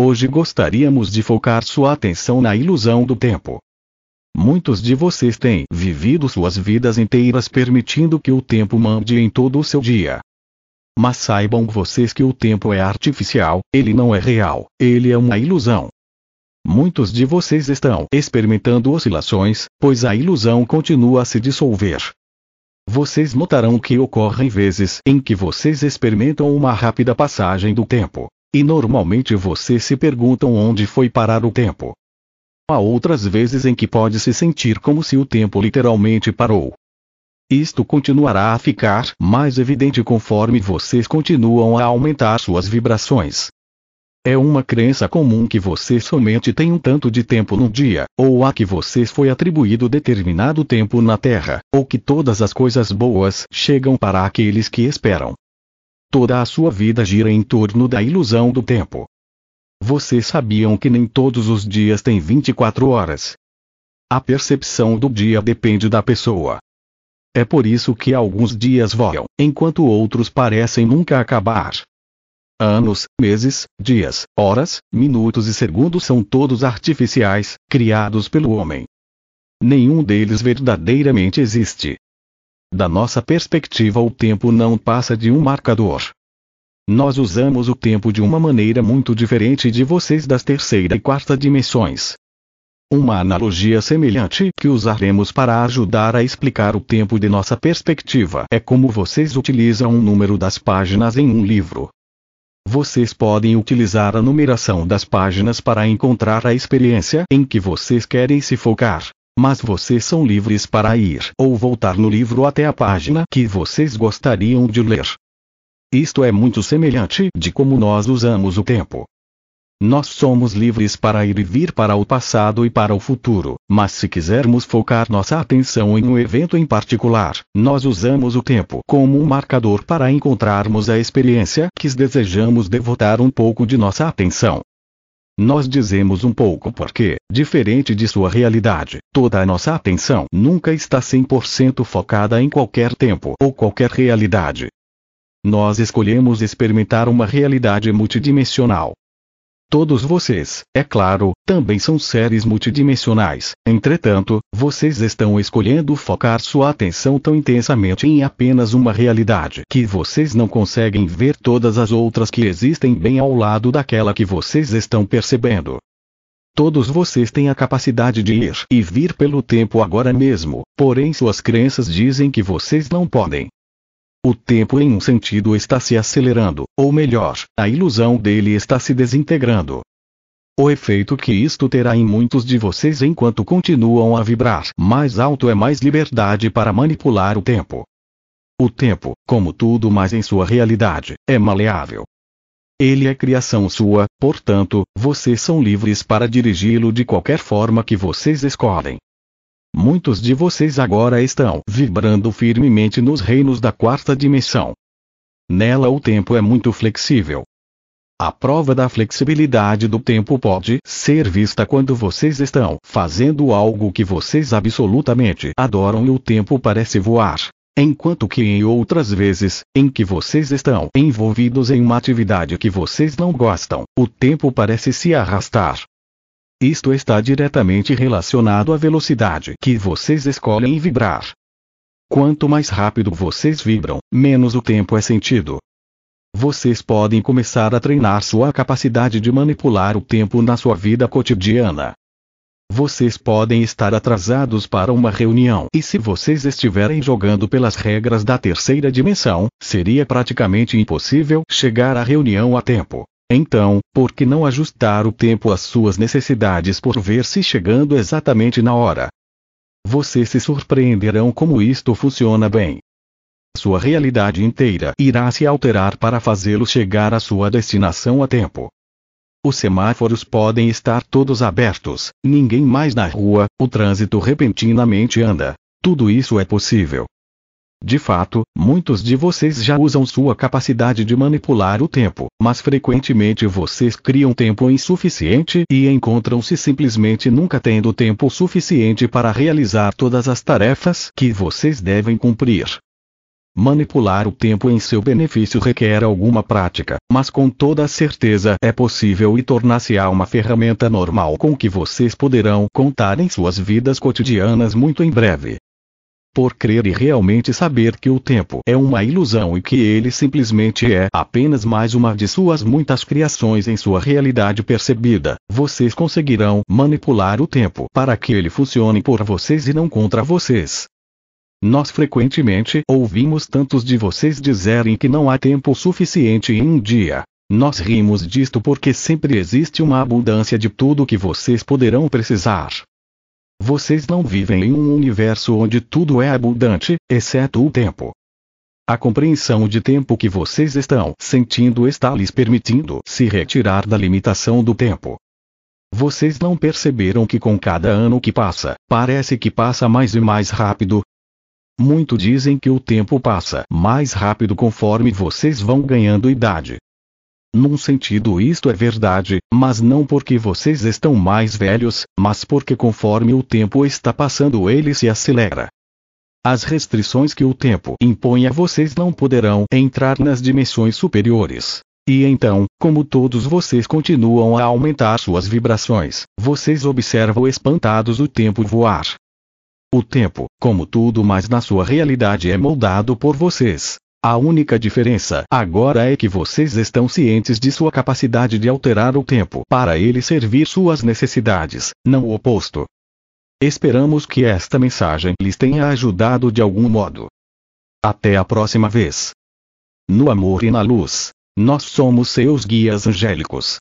Hoje gostaríamos de focar sua atenção na ilusão do tempo. Muitos de vocês têm vivido suas vidas inteiras permitindo que o tempo mande em todo o seu dia. Mas saibam vocês que o tempo é artificial, ele não é real, ele é uma ilusão. Muitos de vocês estão experimentando oscilações, pois a ilusão continua a se dissolver. Vocês notarão que ocorrem vezes em que vocês experimentam uma rápida passagem do tempo, e normalmente você se perguntam onde foi parar o tempo. Há outras vezes em que pode se sentir como se o tempo literalmente parou. Isto continuará a ficar mais evidente conforme vocês continuam a aumentar suas vibrações. É uma crença comum que você somente tem um tanto de tempo num dia, ou a que vocês foi atribuído determinado tempo na Terra, ou que todas as coisas boas chegam para aqueles que esperam. Toda a sua vida gira em torno da ilusão do tempo. Vocês sabiam que nem todos os dias têm 24 horas. A percepção do dia depende da pessoa. É por isso que alguns dias voam, enquanto outros parecem nunca acabar. Anos, meses, dias, horas, minutos e segundos são todos artificiais, criados pelo homem. Nenhum deles verdadeiramente existe. Da nossa perspectiva, o tempo não passa de um marcador. Nós usamos o tempo de uma maneira muito diferente de vocês das terceira e quarta dimensões. Uma analogia semelhante que usaremos para ajudar a explicar o tempo de nossa perspectiva é como vocês utilizam o número das páginas em um livro. Vocês podem utilizar a numeração das páginas para encontrar a experiência em que vocês querem se focar mas vocês são livres para ir ou voltar no livro até a página que vocês gostariam de ler. Isto é muito semelhante de como nós usamos o tempo. Nós somos livres para ir e vir para o passado e para o futuro, mas se quisermos focar nossa atenção em um evento em particular, nós usamos o tempo como um marcador para encontrarmos a experiência que desejamos devotar um pouco de nossa atenção. Nós dizemos um pouco porque, diferente de sua realidade, toda a nossa atenção nunca está 100% focada em qualquer tempo ou qualquer realidade. Nós escolhemos experimentar uma realidade multidimensional, Todos vocês, é claro, também são seres multidimensionais, entretanto, vocês estão escolhendo focar sua atenção tão intensamente em apenas uma realidade que vocês não conseguem ver todas as outras que existem bem ao lado daquela que vocês estão percebendo. Todos vocês têm a capacidade de ir e vir pelo tempo agora mesmo, porém suas crenças dizem que vocês não podem. O tempo em um sentido está se acelerando, ou melhor, a ilusão dele está se desintegrando. O efeito que isto terá em muitos de vocês enquanto continuam a vibrar mais alto é mais liberdade para manipular o tempo. O tempo, como tudo mais em sua realidade, é maleável. Ele é criação sua, portanto, vocês são livres para dirigi-lo de qualquer forma que vocês escolhem. Muitos de vocês agora estão vibrando firmemente nos reinos da quarta dimensão. Nela o tempo é muito flexível. A prova da flexibilidade do tempo pode ser vista quando vocês estão fazendo algo que vocês absolutamente adoram e o tempo parece voar. Enquanto que em outras vezes, em que vocês estão envolvidos em uma atividade que vocês não gostam, o tempo parece se arrastar. Isto está diretamente relacionado à velocidade que vocês escolhem vibrar. Quanto mais rápido vocês vibram, menos o tempo é sentido. Vocês podem começar a treinar sua capacidade de manipular o tempo na sua vida cotidiana. Vocês podem estar atrasados para uma reunião e, se vocês estiverem jogando pelas regras da terceira dimensão, seria praticamente impossível chegar à reunião a tempo. Então, por que não ajustar o tempo às suas necessidades por ver-se chegando exatamente na hora? Vocês se surpreenderão como isto funciona bem. Sua realidade inteira irá se alterar para fazê-lo chegar à sua destinação a tempo. Os semáforos podem estar todos abertos, ninguém mais na rua, o trânsito repentinamente anda. Tudo isso é possível, de fato, muitos de vocês já usam sua capacidade de manipular o tempo, mas frequentemente vocês criam tempo insuficiente e encontram-se simplesmente nunca tendo tempo suficiente para realizar todas as tarefas que vocês devem cumprir. Manipular o tempo em seu benefício requer alguma prática, mas com toda certeza é possível e tornar-se-á uma ferramenta normal com que vocês poderão contar em suas vidas cotidianas muito em breve por crer e realmente saber que o tempo é uma ilusão e que ele simplesmente é apenas mais uma de suas muitas criações em sua realidade percebida, vocês conseguirão manipular o tempo para que ele funcione por vocês e não contra vocês. Nós frequentemente ouvimos tantos de vocês dizerem que não há tempo suficiente em um dia. Nós rimos disto porque sempre existe uma abundância de tudo que vocês poderão precisar. Vocês não vivem em um universo onde tudo é abundante, exceto o tempo. A compreensão de tempo que vocês estão sentindo está lhes permitindo se retirar da limitação do tempo. Vocês não perceberam que com cada ano que passa, parece que passa mais e mais rápido? Muito dizem que o tempo passa mais rápido conforme vocês vão ganhando idade. Num sentido, isto é verdade, mas não porque vocês estão mais velhos, mas porque conforme o tempo está passando ele se acelera. As restrições que o tempo impõe a vocês não poderão entrar nas dimensões superiores. E então, como todos vocês continuam a aumentar suas vibrações, vocês observam espantados o tempo voar. O tempo, como tudo mais na sua realidade, é moldado por vocês. A única diferença agora é que vocês estão cientes de sua capacidade de alterar o tempo para ele servir suas necessidades, não o oposto. Esperamos que esta mensagem lhes tenha ajudado de algum modo. Até a próxima vez. No amor e na luz, nós somos seus guias angélicos.